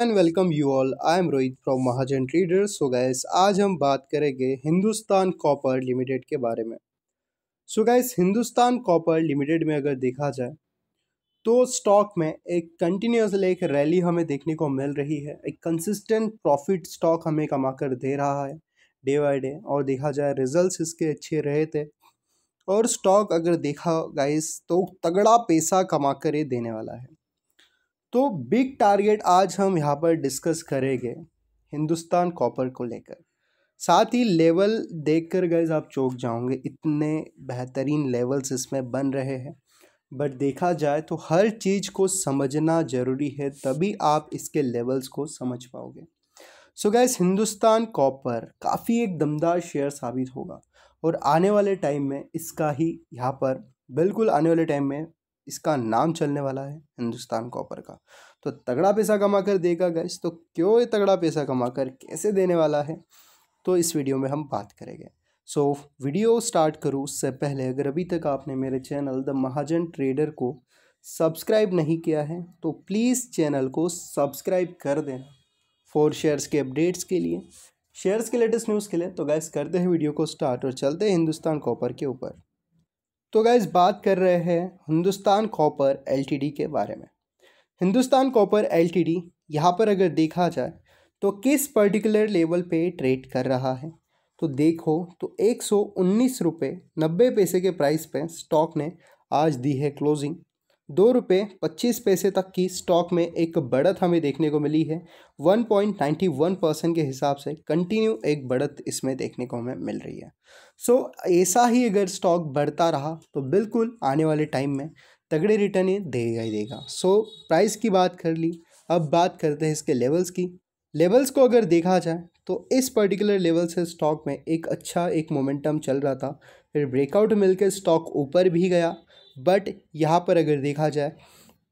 and welcome you all I am Rohit from Mahajan traders so guys आज हम बात करेंगे हिंदुस्तान कॉपर लिमिटेड के बारे में so so guys Hindustan Copper Limited में अगर देखा जाए तो स्टॉक में एक कंटिन्यूसली एक रैली हमें देखने को मिल रही है एक कंसिस्टेंट प्रॉफिट स्टॉक हमें कमा कर दे रहा है डे बाय डे और देखा जाए रिजल्ट इसके अच्छे रहे थे और स्टॉक अगर देखा गाइस तो तगड़ा पैसा कमा कर ये देने वाला है तो बिग टारगेट आज हम यहाँ पर डिस्कस करेंगे हिंदुस्तान कॉपर को लेकर साथ ही लेवल देखकर गए आप चौक जाओगे इतने बेहतरीन लेवल्स इसमें बन रहे हैं बट देखा जाए तो हर चीज़ को समझना ज़रूरी है तभी आप इसके लेवल्स को समझ पाओगे so so guys Hindustan Copper काफ़ी एक दमदार शेयर साबित होगा और आने वाले टाइम में इसका ही यहाँ पर बिल्कुल आने वाले टाइम में इसका नाम चलने वाला है हिंदुस्तान कॉपर का तो तगड़ा पैसा कमा कर देगा गैस तो क्यों ये तगड़ा पैसा कमा कर कैसे देने वाला है तो इस वीडियो में हम बात करेंगे सो so, वीडियो स्टार्ट करूँ उससे पहले अगर अभी तक आपने मेरे चैनल द महाजन ट्रेडर को सब्सक्राइब नहीं किया है तो प्लीज़ चैनल को सब्सक्राइब कर देना फोर शेयर्स के अपडेट्स के लिए शेयर्स के लेटेस्ट न्यूज़ के लिए तो गैस करते हैं वीडियो को स्टार्ट और चलते हैं हिंदुस्तान कॉपर के ऊपर तो गैस बात कर रहे हैं हिंदुस्तान कॉपर एल के बारे में Hindustan Copper L T D यहाँ पर अगर देखा जाए तो किस पर्टिकुलर लेवल पे ट्रेड कर रहा है तो देखो तो एक सौ उन्नीस रुपये नब्बे पैसे के प्राइस पे स्टॉक ने आज दी है क्लोजिंग दो रुपये पच्चीस पैसे तक की स्टॉक में एक बढ़त हमें देखने को मिली है one point ninety one percent के हिसाब से कंटिन्यू एक बढ़त इसमें देखने को हमें मिल रही है सो so, ऐसा ही अगर स्टॉक बढ़ता रहा तो बिल्कुल आने वाले टाइम में तगड़े रिटर्न ये देगा ही देगा सो so, प्राइस की बात कर ली अब बात करते हैं इसके लेवल्स की लेवल्स को अगर देखा जाए तो इस पर्टिकुलर लेवल से स्टॉक में एक अच्छा एक मोमेंटम चल रहा था फिर ब्रेकआउट मिलकर स्टॉक ऊपर भी गया बट यहाँ पर अगर देखा जाए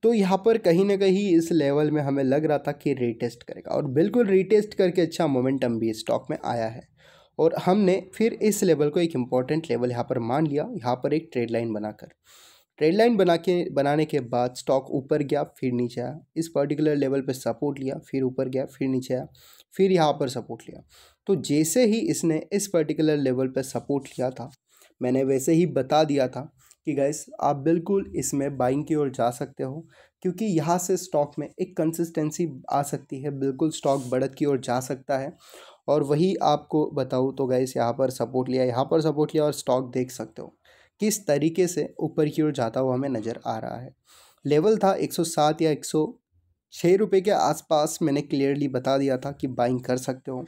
तो यहाँ पर कहीं ना कहीं इस लेवल में हमें लग रहा था कि रीटेस्ट करेगा और बिल्कुल रीटेस्ट करके अच्छा मोमेंटम भी स्टॉक में आया है और हमने फिर इस लेवल को एक इम्पॉर्टेंट लेवल यहाँ पर मान लिया यहाँ पर एक ट्रेड लाइन बनाकर ट्रेड लाइन बना के बनाने के बाद स्टॉक ऊपर गया फिर नीचे आया इस पर्टिकुलर लेवल पर सपोर्ट लिया फिर ऊपर गया फिर नीचे आया फिर यहाँ पर सपोर्ट लिया तो जैसे ही इसने इस पर्टिकुलर लेवल पर सपोर्ट लिया था मैंने वैसे ही बता दिया था कि गैस आप बिल्कुल इसमें बाइंग की ओर जा सकते हो क्योंकि यहाँ से स्टॉक में एक कंसिस्टेंसी आ सकती है बिल्कुल स्टॉक बढ़त की ओर जा सकता है और वही आपको बताऊँ तो गैस यहाँ पर सपोर्ट लिया यहाँ पर सपोर्ट लिया और स्टॉक देख सकते हो किस तरीके से ऊपर की ओर जाता हुआ हमें नज़र आ रहा है लेवल था 107 या 100 छः रुपये के आसपास मैंने क्लियरली बता दिया था कि बाइंग कर सकते हो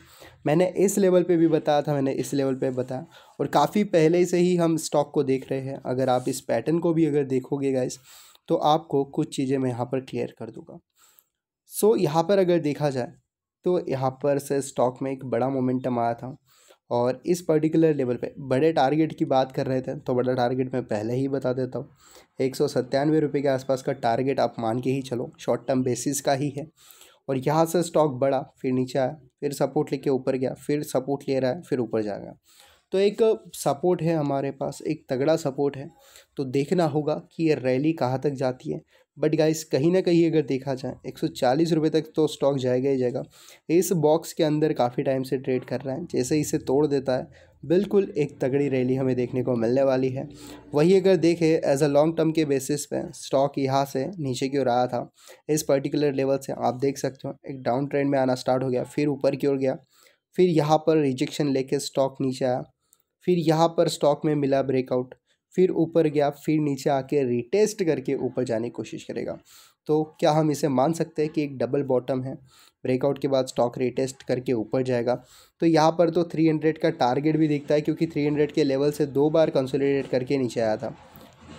मैंने इस लेवल पे भी बताया था मैंने इस लेवल पे बताया और काफ़ी पहले से ही हम स्टॉक को देख रहे हैं अगर आप इस पैटर्न को भी अगर देखोगे गाइस तो आपको कुछ चीज़ें मैं यहाँ पर क्लियर कर दूँगा सो so, यहाँ पर अगर देखा जाए तो यहाँ पर से स्टॉक में एक बड़ा मोमेंटम आया था और इस पर्टिकुलर लेवल पे बड़े टारगेट की बात कर रहे थे तो बड़ा टारगेट मैं पहले ही बता देता हूँ एक सौ सत्तानवे रुपये के आसपास का टारगेट आप मान के ही चलो शॉर्ट टर्म बेसिस का ही है और यहाँ से स्टॉक बढ़ा फिर नीचे आया फिर सपोर्ट लेके ऊपर गया फिर सपोर्ट ले रहा है फिर ऊपर जाएगा तो एक सपोर्ट है हमारे पास एक तगड़ा सपोर्ट है तो देखना होगा कि ये रैली कहाँ तक जाती है बट गाइस कहीं ना कहीं अगर देखा जाए एक सौ तक तो स्टॉक जाएगा ही जाएगा इस बॉक्स के अंदर काफ़ी टाइम से ट्रेड कर रहा है जैसे इसे तोड़ देता है बिल्कुल एक तगड़ी रैली हमें देखने को मिलने वाली है वही अगर देखे एज अ लॉन्ग टर्म के बेसिस पे स्टॉक यहाँ से नीचे की ओर आया था इस पर्टिकुलर लेवल से आप देख सकते हो एक डाउन ट्रेंड में आना स्टार्ट हो गया फिर ऊपर की ओर गया फिर यहाँ पर रिजेक्शन लेके स्टॉक नीचे आया फिर यहाँ पर स्टॉक में मिला ब्रेकआउट फिर ऊपर गया फिर नीचे आके रिटेस्ट करके ऊपर जाने की कोशिश करेगा तो क्या हम इसे मान सकते हैं कि एक डबल बॉटम है ब्रेकआउट के बाद स्टॉक रिटेस्ट करके ऊपर जाएगा तो यहाँ पर तो 300 का टारगेट भी दिखता है क्योंकि 300 के लेवल से दो बार कंसोलिडेट करके नीचे आया था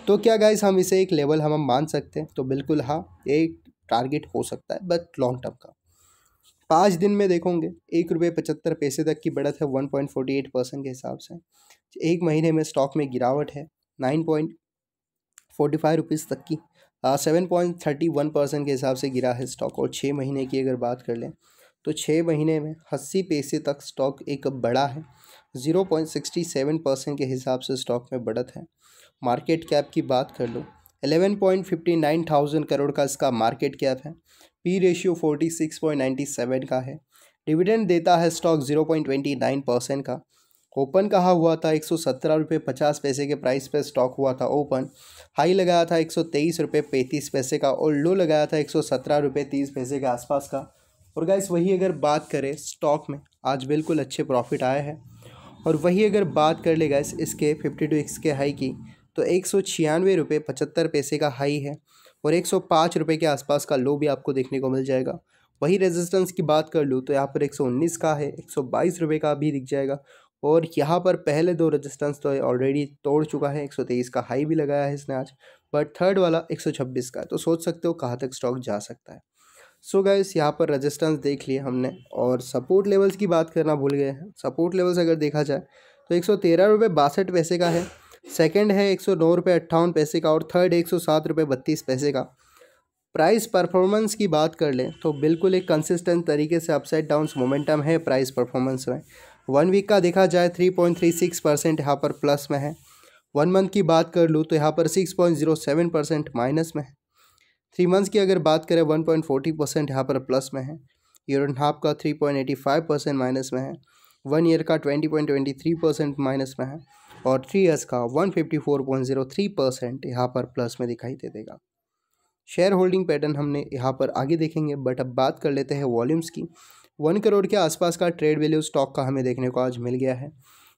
तो क्या गाइस हम इसे एक लेवल हम मान सकते हैं तो बिल्कुल हाँ एक टारगेट हो सकता है बट लॉन्ग टर्म का पाँच दिन में देखोगे एक रुपये पचहत्तर पैसे तक की बढ़त है one point forty eight percent के हिसाब से एक महीने में स्टॉक में गिरावट है nine point forty five rupees तक की हाँ, seven point thirty one percent के हिसाब से गिरा है स्टॉक और छः महीने की अगर बात कर लें तो छः महीने में अस्सी पैसे तक स्टॉक एक बड़ा है zero point sixty seven percent के हिसाब से स्टॉक में बढ़त है मार्केट कैप की बात कर लो eleven point fifty nine thousand crore का इसका मार्केट कैप है P ratio forty six point ninety seven का है डिविडेंड देता है stock zero point twenty nine percent का ओपन कहा हुआ था एक सौ सत्रह रुपये पचास पैसे के प्राइस पे स्टॉक हुआ था ओपन हाई लगाया था एक सौ तेईस रुपये पैंतीस पैसे का और लो लगाया था एक सौ सत्रह रुपये तीस पैसे के आसपास का और गाइस वही अगर बात करें स्टॉक में आज बिल्कुल अच्छे प्रॉफिट आए हैं और वही अगर बात कर ले गाइस इसके फिफ्टी टू एक्स के हाई की तो एक सौ छियानवे रुपये पचहत्तर पैसे का हाई है और एक सौ पाँच रुपये के आसपास का लो भी आपको देखने को मिल जाएगा वही रेजिस्टेंस की बात कर लूँ तो यहाँ पर एक सौ उन्नीस का है एक सौ बाईस रुपये का भी दिख जाएगा और यहाँ पर पहले दो रजिस्टेंस तो ऑलरेडी तोड़ चुका है 123 का हाई भी लगाया है इसने आज बट थर्ड वाला 126 का तो सोच सकते हो कहाँ तक स्टॉक जा सकता है सो so गैस यहाँ पर रजिस्टेंस देख लिए हमने और सपोर्ट लेवल्स की बात करना भूल गए हैं सपोर्ट लेवल्स अगर देखा जाए तो एक सौ पैसे का है सेकेंड है एक सौ पैसे का और थर्ड है एक सौ पैसे का प्राइस परफॉर्मेंस की बात कर लें तो बिल्कुल एक कंसिस्टेंट तरीके से अपसाइड डाउन मोमेंटम है प्राइस परफॉर्मेंस में वन वीक का देखा जाए three point three six percent यहाँ पर प्लस में है वन मंथ की बात कर लूँ तो यहाँ पर six point zero seven percent minus में है थ्री मंथ्स की अगर बात करें वन पॉइंट फोर्टी परसेंट यहाँ पर प्लस में है ईयर एंड हाफ का three point eighty five percent minus में है वन ईयर का twenty point twenty three percent minus में है और थ्री ईयर्स का one fifty four point zero three percent यहाँ पर प्लस में दिखाई दे देगा शेयर होल्डिंग पैटर्न हमने यहाँ पर आगे देखेंगे बट अब बात कर लेते हैं वॉल्यूम्स की वन करोड़ के आसपास का ट्रेड वैल्यू स्टॉक का हमें देखने को आज मिल गया है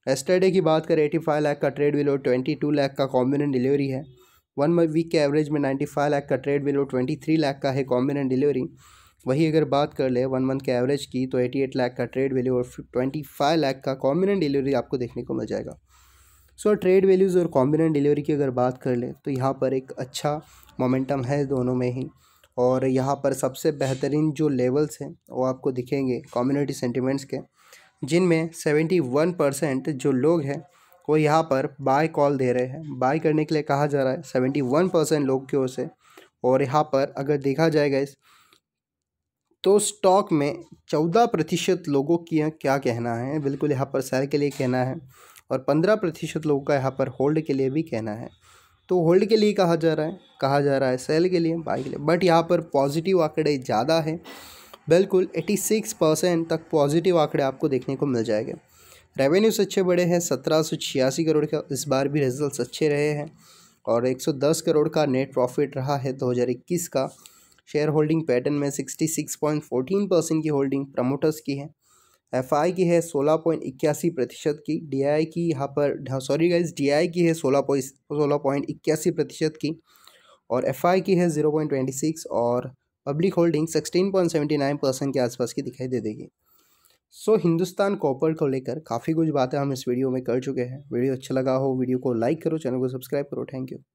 एस्टरडे की बात करें एटी फाइव लाख का trade value twenty two lakh का कॉम्बिनेंट डिलीवरी है वन वीक के एवरेज में नाइन्टी फाइव लाख का trade value twenty three lakh का है कॉम्बिनेंट डिलीवरी वही अगर बात कर ले वन मंथ के एवरेज की तो एटी एट लैख का ट्रेड वैल्यू और ट्वेंटी फाइव लैख का कॉम्बिनेंट डिलीवरी आपको देखने को मिल जाएगा सो ट्रेड वैल्यूज़ और कॉम्बिनेंट डिलीवरी की अगर बात कर ले तो यहाँ पर एक अच्छा मोमेंटम है दोनों में ही और यहाँ पर सबसे बेहतरीन जो लेवल्स हैं वो आपको दिखेंगे कम्युनिटी सेंटिमेंट्स के जिनमें सेवेंटी वन परसेंट जो लोग हैं वो यहाँ पर बाय कॉल दे रहे हैं बाय करने के लिए कहा जा रहा है सेवेंटी वन परसेंट लोग की ओर से और यहाँ पर अगर देखा जाएगा इस तो स्टॉक में चौदह प्रतिशत लोगों की क्या कहना है बिल्कुल यहाँ पर सैर के लिए कहना है और पंद्रह प्रतिशत लोगों का यहाँ पर होल्ड के लिए भी कहना है तो होल्ड के लिए कहा जा रहा है कहा जा रहा है सेल के लिए बाय के लिए बट यहाँ पर पॉजिटिव आंकड़े ज़्यादा है बिल्कुल 86 परसेंट तक पॉजिटिव आंकड़े आपको देखने को मिल जाएंगे रेवेन्यूस अच्छे बढ़े हैं सत्रह सौ छियासी करोड़ का इस बार भी रिजल्ट अच्छे रहे हैं और 110 करोड़ का नेट प्रॉफिट रहा है 2021 का शेयर होल्डिंग पैटर्न में 66.14 परसेंट की होल्डिंग प्रमोटर्स की है एफ की है सोलह पॉइंट इक्यासी प्रतिशत की डी की यहाँ पर सॉरी गाइज डी की है सोलह पॉइंट सोलह पॉइंट इक्यासी प्रतिशत की और एफ की है ज़ीरो पॉइंट ट्वेंटी सिक्स और public holding sixteen point seventy nine percent के आसपास की दिखाई दे देगी सो so, हिंदुस्तान कॉपर को लेकर काफ़ी कुछ बातें हम इस वीडियो में कर चुके हैं वीडियो अच्छा लगा हो वीडियो को लाइक करो चैनल को सब्सक्राइब करो थैंक यू